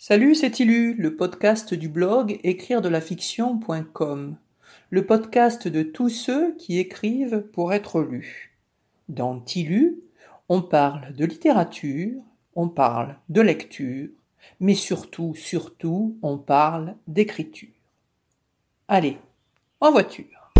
Salut, c'est Ilu, le podcast du blog écrire de la le podcast de tous ceux qui écrivent pour être lus. Dans Tilu, on parle de littérature, on parle de lecture, mais surtout, surtout, on parle d'écriture. Allez, en voiture.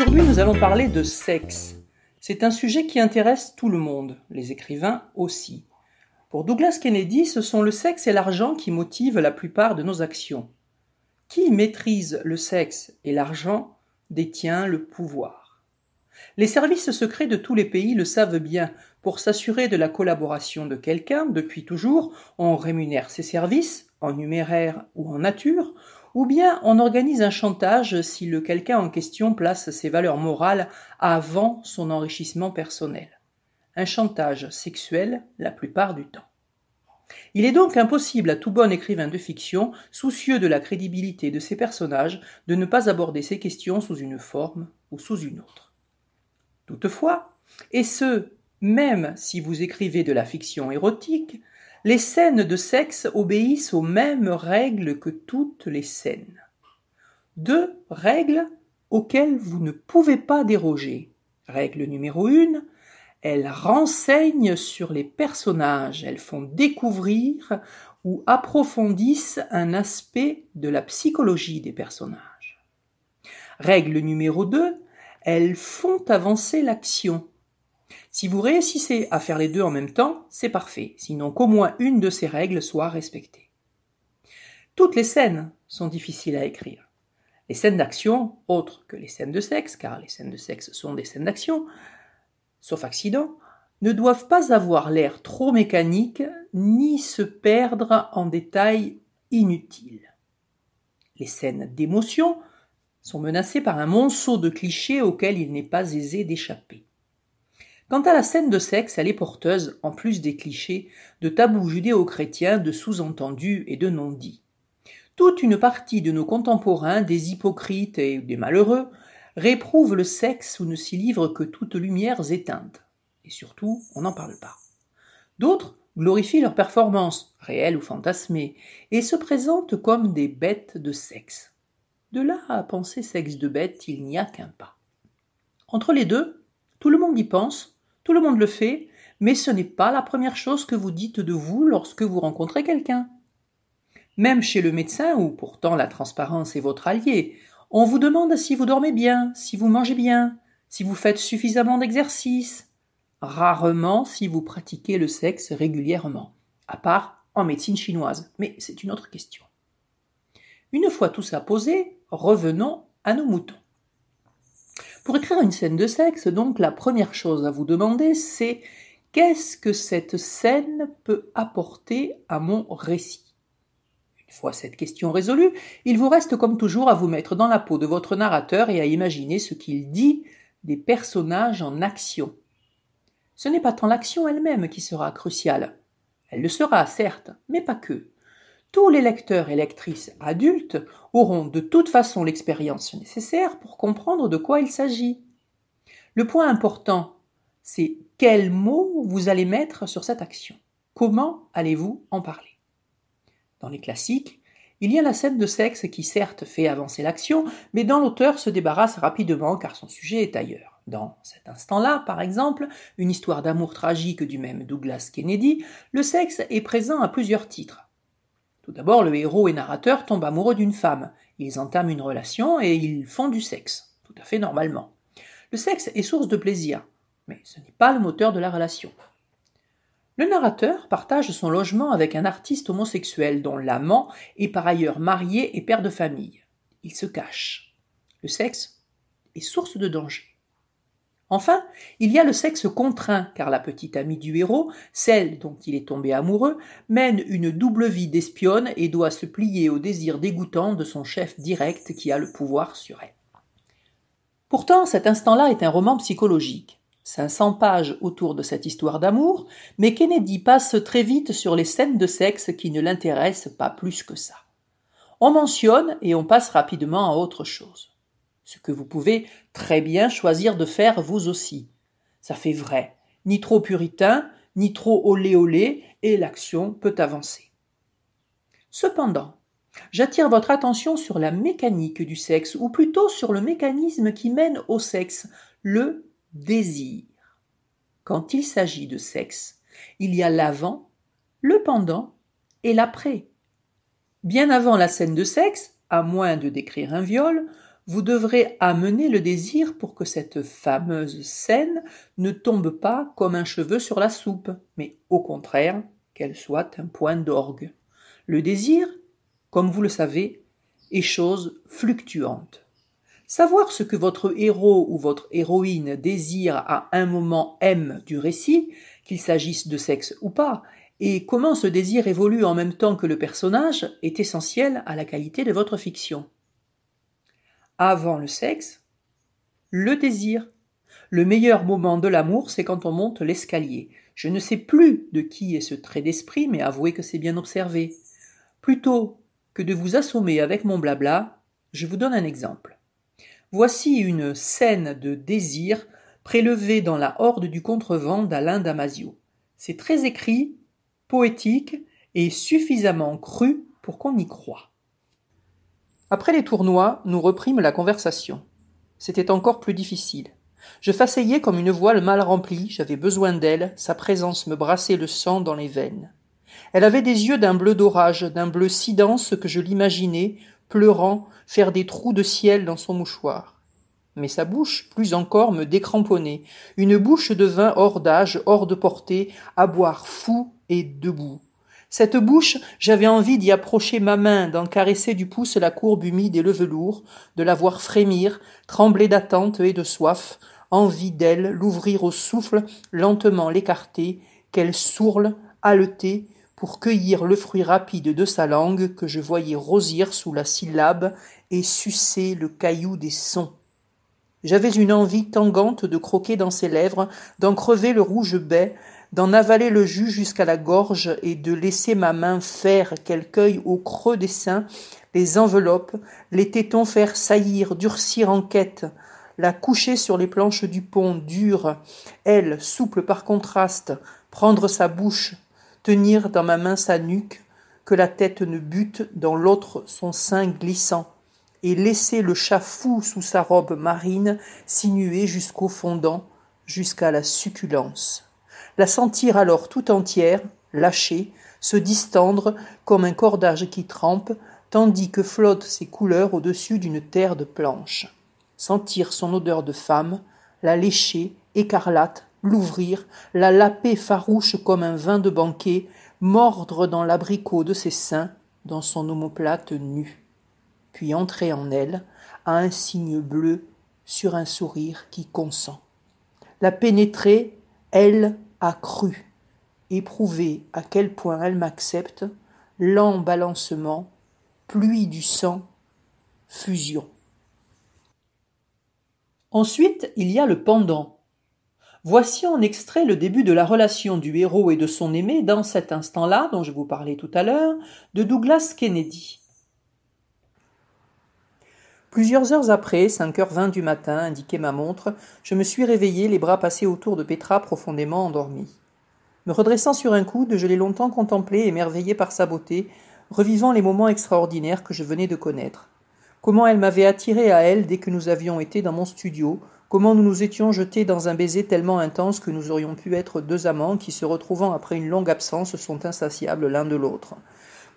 Aujourd'hui, nous allons parler de sexe. C'est un sujet qui intéresse tout le monde, les écrivains aussi. Pour Douglas Kennedy, ce sont le sexe et l'argent qui motivent la plupart de nos actions. Qui maîtrise le sexe et l'argent détient le pouvoir. Les services secrets de tous les pays le savent bien. Pour s'assurer de la collaboration de quelqu'un, depuis toujours, on rémunère ses services, en numéraire ou en nature, ou bien on organise un chantage si le quelqu'un en question place ses valeurs morales avant son enrichissement personnel. Un chantage sexuel la plupart du temps. Il est donc impossible à tout bon écrivain de fiction, soucieux de la crédibilité de ses personnages, de ne pas aborder ces questions sous une forme ou sous une autre. Toutefois, et ce, même si vous écrivez de la fiction érotique, les scènes de sexe obéissent aux mêmes règles que toutes les scènes. Deux règles auxquelles vous ne pouvez pas déroger. Règle numéro une, elles renseignent sur les personnages, elles font découvrir ou approfondissent un aspect de la psychologie des personnages. Règle numéro 2, elles font avancer l'action, si vous réussissez à faire les deux en même temps, c'est parfait, sinon qu'au moins une de ces règles soit respectée. Toutes les scènes sont difficiles à écrire. Les scènes d'action, autres que les scènes de sexe, car les scènes de sexe sont des scènes d'action, sauf accident, ne doivent pas avoir l'air trop mécanique ni se perdre en détails inutiles. Les scènes d'émotion sont menacées par un monceau de clichés auxquels il n'est pas aisé d'échapper. Quant à la scène de sexe, elle est porteuse, en plus des clichés, de tabous judéo-chrétiens, de sous-entendus et de non-dits. Toute une partie de nos contemporains, des hypocrites et des malheureux, réprouvent le sexe ou ne s'y livre que toutes lumières éteintes. Et surtout, on n'en parle pas. D'autres glorifient leurs performances, réelles ou fantasmées, et se présentent comme des bêtes de sexe. De là à penser sexe de bête, il n'y a qu'un pas. Entre les deux, tout le monde y pense, tout le monde le fait, mais ce n'est pas la première chose que vous dites de vous lorsque vous rencontrez quelqu'un. Même chez le médecin, où pourtant la transparence est votre allié, on vous demande si vous dormez bien, si vous mangez bien, si vous faites suffisamment d'exercice, rarement si vous pratiquez le sexe régulièrement, à part en médecine chinoise, mais c'est une autre question. Une fois tout ça posé, revenons à nos moutons. Pour écrire une scène de sexe, donc, la première chose à vous demander, c'est qu'est-ce que cette scène peut apporter à mon récit Une fois cette question résolue, il vous reste comme toujours à vous mettre dans la peau de votre narrateur et à imaginer ce qu'il dit des personnages en action. Ce n'est pas tant l'action elle-même qui sera cruciale. Elle le sera, certes, mais pas que. Tous les lecteurs et lectrices adultes auront de toute façon l'expérience nécessaire pour comprendre de quoi il s'agit. Le point important, c'est quel mots vous allez mettre sur cette action. Comment allez-vous en parler Dans les classiques, il y a la scène de sexe qui certes fait avancer l'action, mais dont l'auteur se débarrasse rapidement car son sujet est ailleurs. Dans cet instant-là, par exemple, une histoire d'amour tragique du même Douglas Kennedy, le sexe est présent à plusieurs titres. Tout d'abord, le héros et narrateur tombe amoureux d'une femme. Ils entament une relation et ils font du sexe, tout à fait normalement. Le sexe est source de plaisir, mais ce n'est pas le moteur de la relation. Le narrateur partage son logement avec un artiste homosexuel dont l'amant est par ailleurs marié et père de famille. Il se cache. Le sexe est source de danger. Enfin, il y a le sexe contraint, car la petite amie du héros, celle dont il est tombé amoureux, mène une double vie d'espionne et doit se plier au désir dégoûtant de son chef direct qui a le pouvoir sur elle. Pourtant, cet instant-là est un roman psychologique. 500 pages autour de cette histoire d'amour, mais Kennedy passe très vite sur les scènes de sexe qui ne l'intéressent pas plus que ça. On mentionne et on passe rapidement à autre chose ce que vous pouvez très bien choisir de faire vous aussi. Ça fait vrai, ni trop puritain, ni trop olé et l'action peut avancer. Cependant, J'attire votre attention sur la mécanique du sexe, ou plutôt sur le mécanisme qui mène au sexe, le désir. Quand il s'agit de sexe, il y a l'avant, le pendant et l'après. Bien avant la scène de sexe, à moins de décrire un viol, vous devrez amener le désir pour que cette fameuse scène ne tombe pas comme un cheveu sur la soupe, mais au contraire qu'elle soit un point d'orgue. Le désir, comme vous le savez, est chose fluctuante. Savoir ce que votre héros ou votre héroïne désire à un moment M du récit, qu'il s'agisse de sexe ou pas, et comment ce désir évolue en même temps que le personnage est essentiel à la qualité de votre fiction avant le sexe, le désir. Le meilleur moment de l'amour, c'est quand on monte l'escalier. Je ne sais plus de qui est ce trait d'esprit, mais avouez que c'est bien observé. Plutôt que de vous assommer avec mon blabla, je vous donne un exemple. Voici une scène de désir prélevée dans la horde du contrevent d'Alain Damasio. C'est très écrit, poétique et suffisamment cru pour qu'on y croit. Après les tournois, nous reprîmes la conversation. C'était encore plus difficile. Je faceillais comme une voile mal remplie, j'avais besoin d'elle, sa présence me brassait le sang dans les veines. Elle avait des yeux d'un bleu d'orage, d'un bleu si dense que je l'imaginais, pleurant, faire des trous de ciel dans son mouchoir. Mais sa bouche, plus encore, me décramponnait, une bouche de vin hors d'âge, hors de portée, à boire fou et debout. Cette bouche, j'avais envie d'y approcher ma main, d'en caresser du pouce la courbe humide et le velours, de la voir frémir, trembler d'attente et de soif, envie d'elle, l'ouvrir au souffle, lentement l'écarter, qu'elle sourle, haletée, pour cueillir le fruit rapide de sa langue que je voyais rosir sous la syllabe et sucer le caillou des sons. J'avais une envie tangante de croquer dans ses lèvres, d'en crever le rouge bai, d'en avaler le jus jusqu'à la gorge et de laisser ma main faire qu'elle cueille au creux des seins, les enveloppes, les tétons faire saillir, durcir en quête, la coucher sur les planches du pont, dure, elle, souple par contraste, prendre sa bouche, tenir dans ma main sa nuque, que la tête ne bute, dans l'autre son sein glissant, et laisser le chat fou sous sa robe marine sinuer jusqu'au fondant, jusqu'à la succulence la sentir alors tout entière, lâchée, se distendre comme un cordage qui trempe, tandis que flottent ses couleurs au-dessus d'une terre de planches. Sentir son odeur de femme, la lécher, écarlate, l'ouvrir, la laper farouche comme un vin de banquet, mordre dans l'abricot de ses seins, dans son omoplate nue, puis entrer en elle, à un signe bleu, sur un sourire qui consent. La pénétrer, elle, a cru, éprouver à quel point elle m'accepte, lent pluie du sang, fusion. Ensuite, il y a le pendant. Voici en extrait le début de la relation du héros et de son aimé dans cet instant-là, dont je vous parlais tout à l'heure, de Douglas Kennedy. Plusieurs heures après, cinq heures vingt du matin, indiquait ma montre, je me suis réveillé, les bras passés autour de Petra, profondément endormie. Me redressant sur un coude, je l'ai longtemps contemplée, émerveillée par sa beauté, revivant les moments extraordinaires que je venais de connaître. Comment elle m'avait attiré à elle dès que nous avions été dans mon studio, comment nous nous étions jetés dans un baiser tellement intense que nous aurions pu être deux amants qui, se retrouvant après une longue absence, sont insatiables l'un de l'autre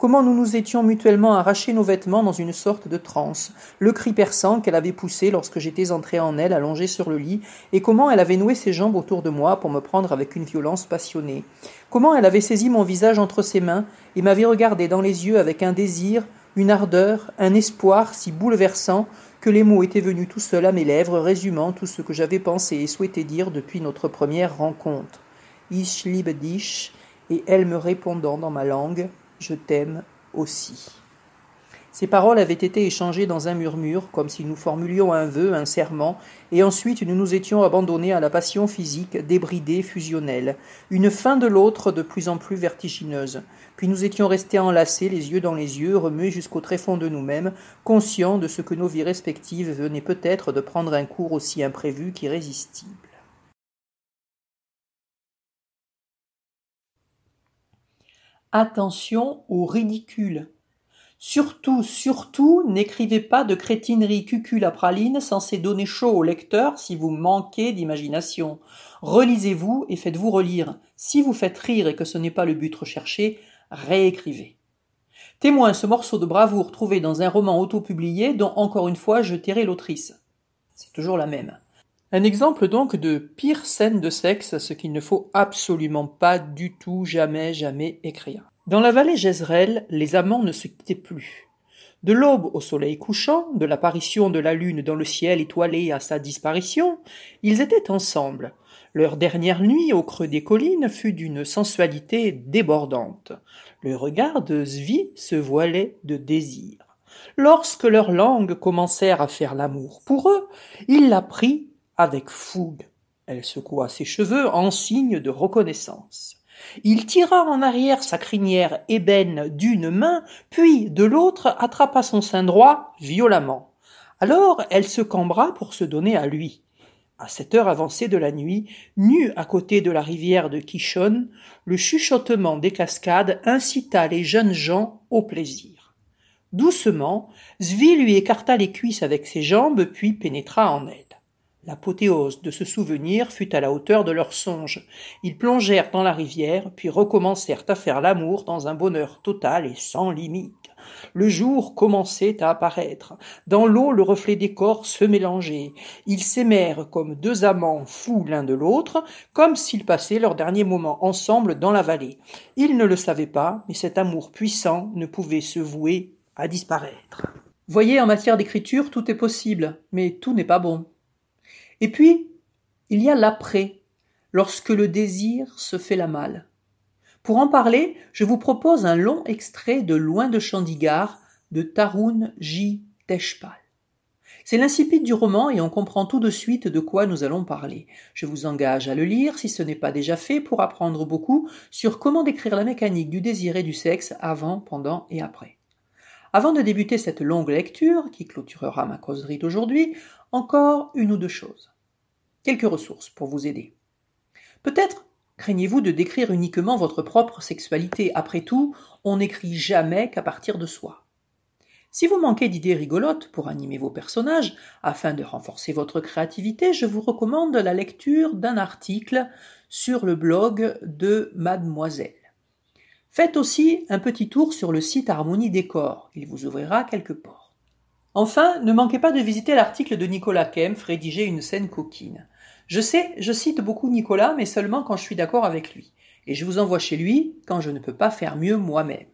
comment nous nous étions mutuellement arrachés nos vêtements dans une sorte de transe, le cri perçant qu'elle avait poussé lorsque j'étais entré en elle allongé sur le lit, et comment elle avait noué ses jambes autour de moi pour me prendre avec une violence passionnée, comment elle avait saisi mon visage entre ses mains et m'avait regardé dans les yeux avec un désir, une ardeur, un espoir si bouleversant que les mots étaient venus tout seuls à mes lèvres, résumant tout ce que j'avais pensé et souhaité dire depuis notre première rencontre. Ich liebe dich, et elle me répondant dans ma langue je t'aime aussi. Ces paroles avaient été échangées dans un murmure, comme si nous formulions un vœu, un serment, et ensuite nous nous étions abandonnés à la passion physique, débridée, fusionnelle, une fin de l'autre de plus en plus vertigineuse. Puis nous étions restés enlacés, les yeux dans les yeux, remués jusqu'au tréfonds de nous-mêmes, conscients de ce que nos vies respectives venaient peut-être de prendre un cours aussi imprévu qu'irrésistible. Attention au ridicule. Surtout, surtout, n'écrivez pas de crétinerie cucul à praline censée donner chaud au lecteur si vous manquez d'imagination. Relisez-vous et faites-vous relire. Si vous faites rire et que ce n'est pas le but recherché, réécrivez. Témoin ce morceau de bravoure trouvé dans un roman auto publié dont encore une fois je tairai l'autrice. C'est toujours la même. Un exemple donc de pire scène de sexe, ce qu'il ne faut absolument pas du tout, jamais, jamais écrire. Dans la vallée Jezreel, les amants ne se quittaient plus. De l'aube au soleil couchant, de l'apparition de la lune dans le ciel étoilé à sa disparition, ils étaient ensemble. Leur dernière nuit au creux des collines fut d'une sensualité débordante. Le regard de Zvi se voilait de désir. Lorsque leurs langues commencèrent à faire l'amour pour eux, il la prit avec fougue, elle secoua ses cheveux en signe de reconnaissance. Il tira en arrière sa crinière ébène d'une main, puis de l'autre attrapa son sein droit violemment. Alors elle se cambra pour se donner à lui. À cette heure avancée de la nuit, nue à côté de la rivière de Quichonne, le chuchotement des cascades incita les jeunes gens au plaisir. Doucement, Zvi lui écarta les cuisses avec ses jambes, puis pénétra en elle. L'apothéose de ce souvenir fut à la hauteur de leurs songes. Ils plongèrent dans la rivière, puis recommencèrent à faire l'amour dans un bonheur total et sans limite. Le jour commençait à apparaître. Dans l'eau, le reflet des corps se mélangeait. Ils s'aimèrent comme deux amants fous l'un de l'autre, comme s'ils passaient leur dernier moment ensemble dans la vallée. Ils ne le savaient pas, mais cet amour puissant ne pouvait se vouer à disparaître. Voyez, en matière d'écriture, tout est possible, mais tout n'est pas bon. Et puis, il y a l'après, lorsque le désir se fait la malle. Pour en parler, je vous propose un long extrait de Loin de Chandigarh de Tarun J. Teshpal. C'est l'incipit du roman et on comprend tout de suite de quoi nous allons parler. Je vous engage à le lire si ce n'est pas déjà fait pour apprendre beaucoup sur comment décrire la mécanique du désir et du sexe avant, pendant et après. Avant de débuter cette longue lecture, qui clôturera ma causerie d'aujourd'hui, encore une ou deux choses. Quelques ressources pour vous aider. Peut-être craignez-vous de décrire uniquement votre propre sexualité. Après tout, on n'écrit jamais qu'à partir de soi. Si vous manquez d'idées rigolotes pour animer vos personnages, afin de renforcer votre créativité, je vous recommande la lecture d'un article sur le blog de Mademoiselle. Faites aussi un petit tour sur le site Harmonie Décor, il vous ouvrira quelques portes. Enfin, ne manquez pas de visiter l'article de Nicolas Kempf rédigé Une scène coquine. Je sais, je cite beaucoup Nicolas, mais seulement quand je suis d'accord avec lui. Et je vous envoie chez lui quand je ne peux pas faire mieux moi-même.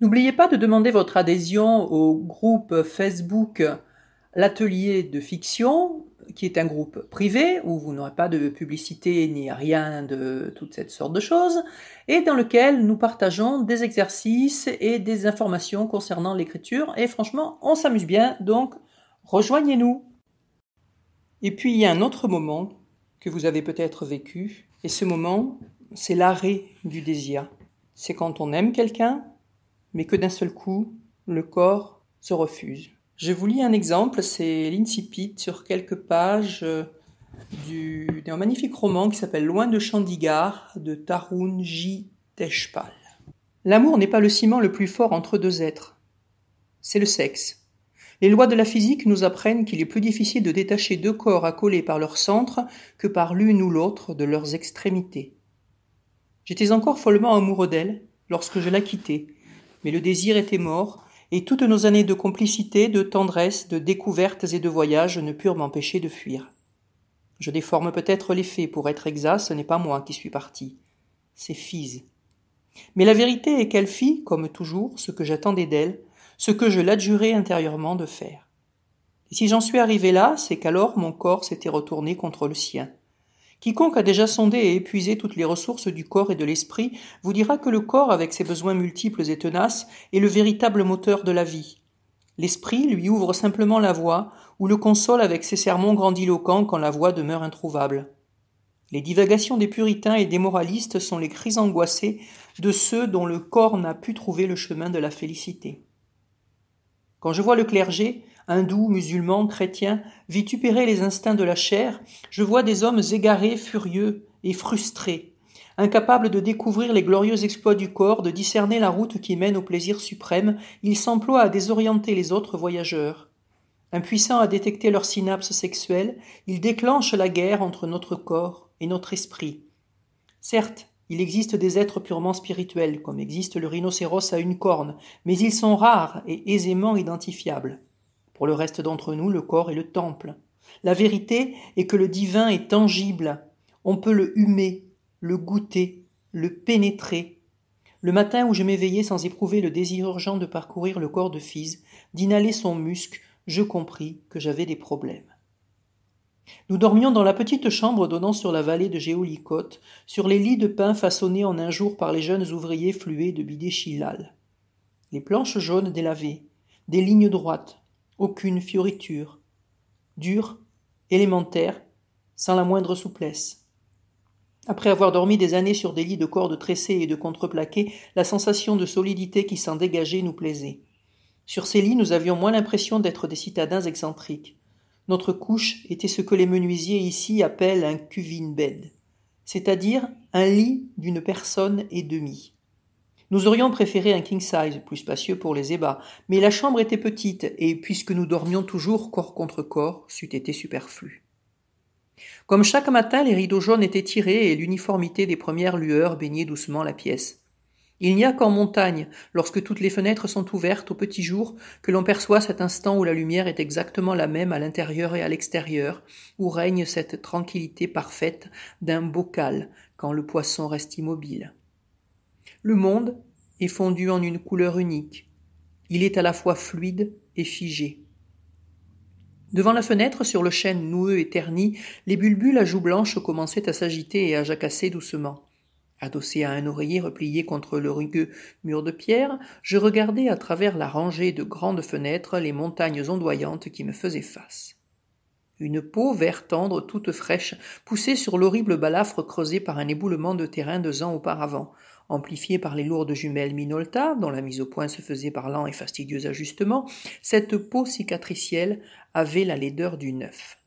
N'oubliez pas de demander votre adhésion au groupe Facebook L'atelier de fiction qui est un groupe privé où vous n'aurez pas de publicité ni rien de toute cette sorte de choses, et dans lequel nous partageons des exercices et des informations concernant l'écriture. Et franchement, on s'amuse bien, donc rejoignez-nous. Et puis il y a un autre moment que vous avez peut-être vécu, et ce moment, c'est l'arrêt du désir. C'est quand on aime quelqu'un, mais que d'un seul coup, le corps se refuse. Je vous lis un exemple, c'est l'incipit sur quelques pages euh, d'un magnifique roman qui s'appelle Loin de Chandigarh de Tarun J. Teshpal. L'amour n'est pas le ciment le plus fort entre deux êtres, c'est le sexe. Les lois de la physique nous apprennent qu'il est plus difficile de détacher deux corps accolés par leur centre que par l'une ou l'autre de leurs extrémités. J'étais encore follement amoureux d'elle lorsque je la quittais, mais le désir était mort, et toutes nos années de complicité, de tendresse, de découvertes et de voyages ne purent m'empêcher de fuir. Je déforme peut-être les faits, pour être exact, ce n'est pas moi qui suis parti, c'est Fise. Mais la vérité est qu'elle fit, comme toujours, ce que j'attendais d'elle, ce que je l'adjurais intérieurement de faire. Et si j'en suis arrivé là, c'est qu'alors mon corps s'était retourné contre le sien. Quiconque a déjà sondé et épuisé toutes les ressources du corps et de l'esprit vous dira que le corps, avec ses besoins multiples et tenaces, est le véritable moteur de la vie. L'esprit lui ouvre simplement la voie, ou le console avec ses sermons grandiloquents quand la voie demeure introuvable. Les divagations des puritains et des moralistes sont les cris angoissés de ceux dont le corps n'a pu trouver le chemin de la félicité. Quand je vois le clergé, hindou, musulman, chrétien, vitupérer les instincts de la chair, je vois des hommes égarés, furieux et frustrés, incapables de découvrir les glorieux exploits du corps, de discerner la route qui mène au plaisir suprême, ils s'emploient à désorienter les autres voyageurs. Impuissants à détecter leurs synapses sexuelles, ils déclenchent la guerre entre notre corps et notre esprit. Certes, il existe des êtres purement spirituels, comme existe le rhinocéros à une corne, mais ils sont rares et aisément identifiables le reste d'entre nous, le corps est le temple. La vérité est que le divin est tangible. On peut le humer, le goûter, le pénétrer. Le matin où je m'éveillais sans éprouver le désir urgent de parcourir le corps de Fiz, d'inhaler son muscle, je compris que j'avais des problèmes. Nous dormions dans la petite chambre donnant sur la vallée de Géolicote, sur les lits de pain façonnés en un jour par les jeunes ouvriers flués de Bidéchilal. Les planches jaunes délavées, des lignes droites, aucune fioriture, dure, élémentaire, sans la moindre souplesse. Après avoir dormi des années sur des lits de cordes tressées et de contreplaqués, la sensation de solidité qui s'en dégageait nous plaisait. Sur ces lits, nous avions moins l'impression d'être des citadins excentriques. Notre couche était ce que les menuisiers ici appellent un cuvine bed, c'est-à-dire un lit d'une personne et demie. Nous aurions préféré un king size, plus spacieux pour les ébats, mais la chambre était petite, et puisque nous dormions toujours corps contre corps, c'eût été superflu. Comme chaque matin, les rideaux jaunes étaient tirés et l'uniformité des premières lueurs baignait doucement la pièce. Il n'y a qu'en montagne, lorsque toutes les fenêtres sont ouvertes au petit jour, que l'on perçoit cet instant où la lumière est exactement la même à l'intérieur et à l'extérieur, où règne cette tranquillité parfaite d'un bocal quand le poisson reste immobile. Le monde est fondu en une couleur unique. Il est à la fois fluide et figé. Devant la fenêtre, sur le chêne noueux et terni, les bulbules à joues blanches commençaient à s'agiter et à jacasser doucement. Adossé à un oreiller replié contre le rugueux mur de pierre, je regardais à travers la rangée de grandes fenêtres les montagnes ondoyantes qui me faisaient face. Une peau vert tendre toute fraîche poussait sur l'horrible balafre creusé par un éboulement de terrain deux ans auparavant. Amplifiée par les lourdes jumelles Minolta, dont la mise au point se faisait par lents et fastidieux ajustements, cette peau cicatricielle avait la laideur du neuf.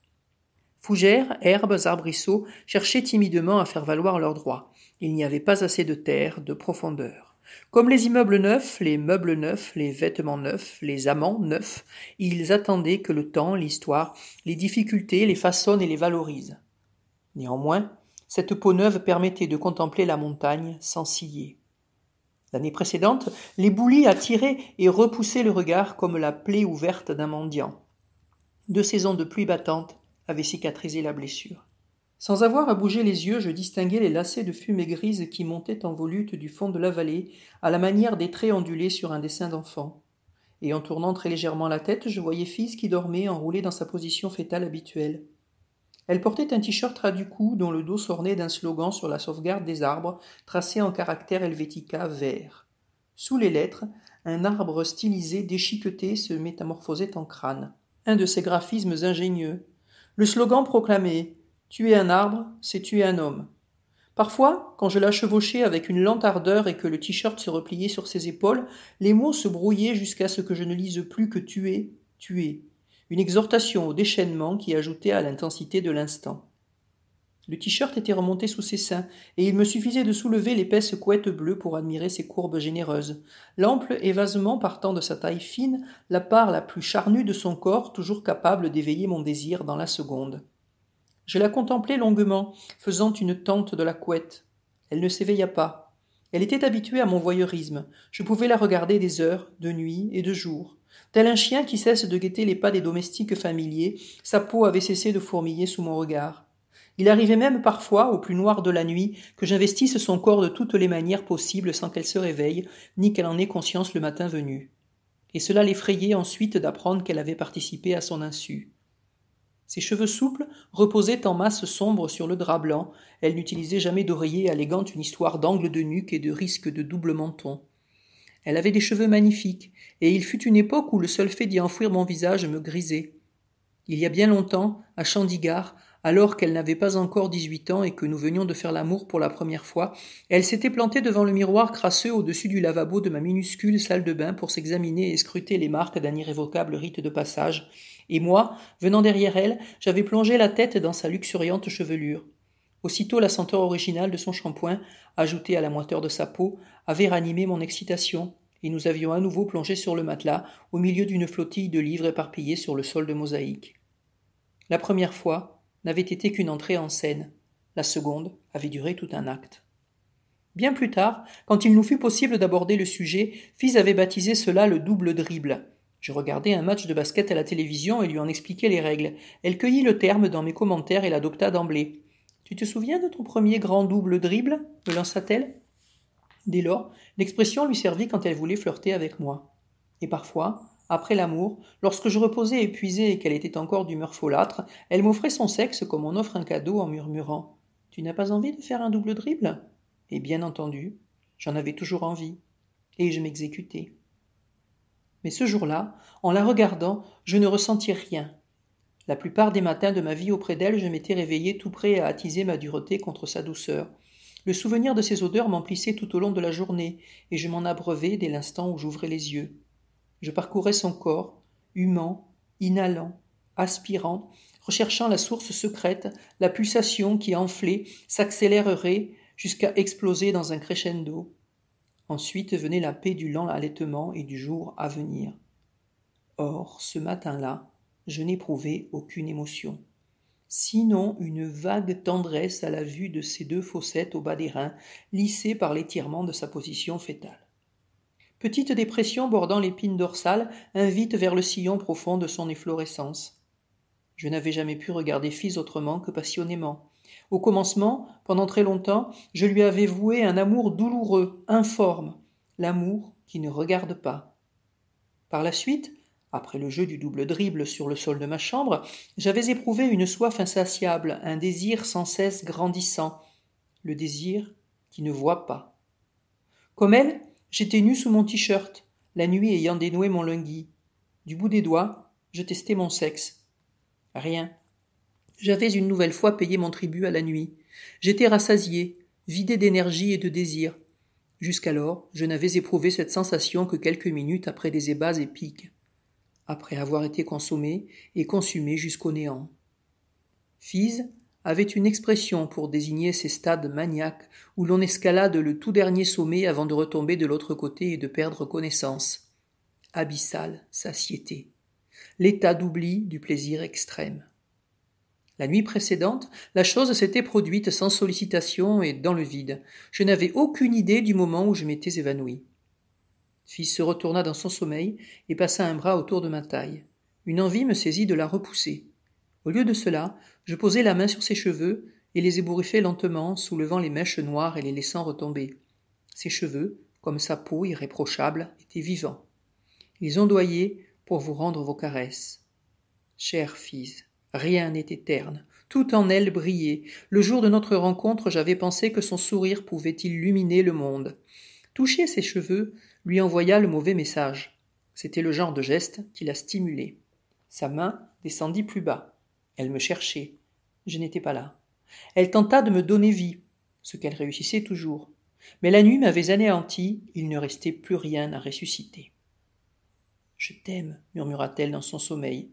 Fougères, herbes, arbrisseaux cherchaient timidement à faire valoir leurs droits. Il n'y avait pas assez de terre, de profondeur. Comme les immeubles neufs, les meubles neufs, les vêtements neufs, les amants neufs, ils attendaient que le temps, l'histoire, les difficultés les façonnent et les valorisent. Néanmoins, cette peau neuve permettait de contempler la montagne sans s'iller. L'année précédente, les l'éboulis attiraient et repoussaient le regard comme la plaie ouverte d'un mendiant. Deux saisons de pluie battante avaient cicatrisé la blessure. Sans avoir à bouger les yeux, je distinguais les lacets de fumée grise qui montaient en volute du fond de la vallée, à la manière des traits ondulés sur un dessin d'enfant. Et en tournant très légèrement la tête, je voyais Fils qui dormait enroulé dans sa position fétale habituelle. Elle portait un t-shirt à du cou dont le dos s'ornait d'un slogan sur la sauvegarde des arbres tracé en caractère helvética vert. Sous les lettres, un arbre stylisé déchiqueté se métamorphosait en crâne. Un de ces graphismes ingénieux. Le slogan proclamait Tuer un arbre, c'est tuer un homme. Parfois, quand je la chevauchais avec une lente ardeur et que le t-shirt se repliait sur ses épaules, les mots se brouillaient jusqu'à ce que je ne lise plus que tuer, tuer une exhortation au déchaînement qui ajoutait à l'intensité de l'instant. Le t-shirt était remonté sous ses seins, et il me suffisait de soulever l'épaisse couette bleue pour admirer ses courbes généreuses, l'ample évasement partant de sa taille fine, la part la plus charnue de son corps toujours capable d'éveiller mon désir dans la seconde. Je la contemplais longuement, faisant une tente de la couette. Elle ne s'éveilla pas. Elle était habituée à mon voyeurisme. Je pouvais la regarder des heures, de nuit et de jour. Tel un chien qui cesse de guetter les pas des domestiques familiers, sa peau avait cessé de fourmiller sous mon regard. Il arrivait même parfois, au plus noir de la nuit, que j'investisse son corps de toutes les manières possibles sans qu'elle se réveille, ni qu'elle en ait conscience le matin venu. Et cela l'effrayait ensuite d'apprendre qu'elle avait participé à son insu. Ses cheveux souples reposaient en masse sombre sur le drap blanc, elle n'utilisait jamais d'oreiller alléguant une histoire d'angle de nuque et de risque de double menton. Elle avait des cheveux magnifiques, et il fut une époque où le seul fait d'y enfouir mon visage me grisait. Il y a bien longtemps, à Chandigarh, alors qu'elle n'avait pas encore dix-huit ans et que nous venions de faire l'amour pour la première fois, elle s'était plantée devant le miroir crasseux au-dessus du lavabo de ma minuscule salle de bain pour s'examiner et scruter les marques d'un irrévocable rite de passage, et moi, venant derrière elle, j'avais plongé la tête dans sa luxuriante chevelure. Aussitôt la senteur originale de son shampoing, ajoutée à la moiteur de sa peau, avait ranimé mon excitation, et nous avions à nouveau plongé sur le matelas, au milieu d'une flottille de livres éparpillés sur le sol de mosaïque. La première fois n'avait été qu'une entrée en scène, la seconde avait duré tout un acte. Bien plus tard, quand il nous fut possible d'aborder le sujet, Fils avait baptisé cela le double dribble. Je regardais un match de basket à la télévision et lui en expliquais les règles. Elle cueillit le terme dans mes commentaires et l'adopta d'emblée. Tu te souviens de ton premier grand double dribble me lança-t-elle. Dès lors, l'expression lui servit quand elle voulait flirter avec moi. Et parfois, après l'amour, lorsque je reposais épuisé et qu'elle était encore d'humeur folâtre, elle m'offrait son sexe comme on offre un cadeau en murmurant Tu n'as pas envie de faire un double dribble Et bien entendu, j'en avais toujours envie, et je m'exécutais. Mais ce jour-là, en la regardant, je ne ressentis rien, la plupart des matins de ma vie auprès d'elle, je m'étais réveillé tout prêt à attiser ma dureté contre sa douceur. Le souvenir de ses odeurs m'emplissait tout au long de la journée, et je m'en abreuvais dès l'instant où j'ouvrais les yeux. Je parcourais son corps, humant, inhalant, aspirant, recherchant la source secrète, la pulsation qui enflée s'accélérerait jusqu'à exploser dans un crescendo. Ensuite venait la paix du lent allaitement et du jour à venir. Or, ce matin-là, je n'éprouvais aucune émotion, sinon une vague tendresse à la vue de ces deux fossettes au bas des reins, lissées par l'étirement de sa position fétale. Petite dépression bordant l'épine dorsale invite vers le sillon profond de son efflorescence. Je n'avais jamais pu regarder Fils autrement que passionnément. Au commencement, pendant très longtemps, je lui avais voué un amour douloureux, informe, l'amour qui ne regarde pas. Par la suite, après le jeu du double dribble sur le sol de ma chambre, j'avais éprouvé une soif insatiable, un désir sans cesse grandissant, le désir qui ne voit pas. Comme elle, j'étais nu sous mon t-shirt, la nuit ayant dénoué mon lunghi. Du bout des doigts, je testais mon sexe. Rien. J'avais une nouvelle fois payé mon tribut à la nuit. J'étais rassasié, vidé d'énergie et de désir. Jusqu'alors, je n'avais éprouvé cette sensation que quelques minutes après des ébats épiques après avoir été consommé et consumé jusqu'au néant. Fise avait une expression pour désigner ces stades maniaques où l'on escalade le tout dernier sommet avant de retomber de l'autre côté et de perdre connaissance. Abyssale satiété. L'état d'oubli du plaisir extrême. La nuit précédente, la chose s'était produite sans sollicitation et dans le vide. Je n'avais aucune idée du moment où je m'étais évanoui. Fils se retourna dans son sommeil et passa un bras autour de ma taille. Une envie me saisit de la repousser. Au lieu de cela, je posai la main sur ses cheveux et les ébouriffai lentement, soulevant les mèches noires et les laissant retomber. Ses cheveux, comme sa peau irréprochable, étaient vivants. Ils ondoyaient pour vous rendre vos caresses. Cher fils, rien n'est éterne. Tout en elle brillait. Le jour de notre rencontre, j'avais pensé que son sourire pouvait illuminer le monde. Toucher ses cheveux, lui envoya le mauvais message. C'était le genre de geste qui la stimulait. Sa main descendit plus bas. Elle me cherchait. Je n'étais pas là. Elle tenta de me donner vie, ce qu'elle réussissait toujours. Mais la nuit m'avait anéanti, il ne restait plus rien à ressusciter. Je t'aime, murmura-t-elle dans son sommeil.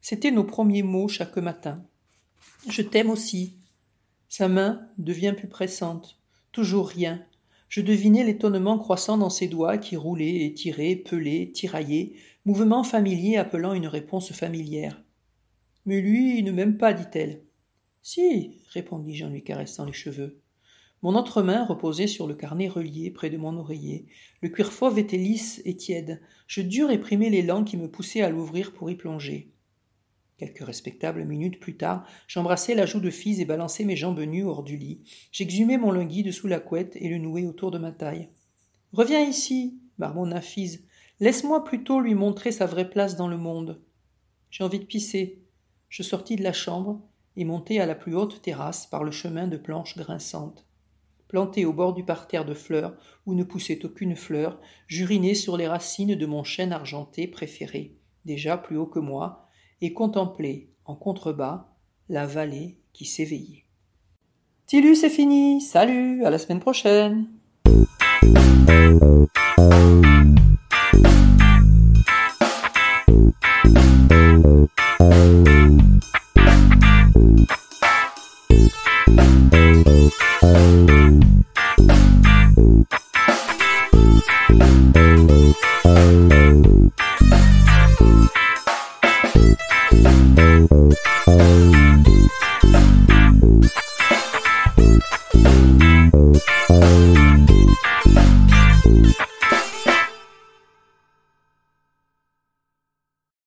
C'étaient nos premiers mots chaque matin. Je t'aime aussi. Sa main devient plus pressante. Toujours rien, je devinais l'étonnement croissant dans ses doigts qui roulaient, étiraient, pelaient, tiraillaient, mouvement familier appelant une réponse familière. Mais lui, ne m'aime pas, dit-elle. Si, répondis-je en lui caressant les cheveux. Mon autre main reposait sur le carnet relié près de mon oreiller. Le cuir fauve était lisse et tiède. Je dus réprimer l'élan qui me poussait à l'ouvrir pour y plonger. Quelques respectables minutes plus tard, j'embrassai la joue de fils et balançai mes jambes nues hors du lit. J'exhumai mon linguis dessous la couette et le nouai autour de ma taille. Reviens ici, marmonna Fize. Laisse-moi plutôt lui montrer sa vraie place dans le monde. J'ai envie de pisser. Je sortis de la chambre et montai à la plus haute terrasse par le chemin de planches grinçantes. Planté au bord du parterre de fleurs, où ne poussait aucune fleur, j'urinai sur les racines de mon chêne argenté préféré, déjà plus haut que moi, et en contrebas, la vallée qui s'éveillait. Tilu, c'est fini. Salut, à la semaine prochaine.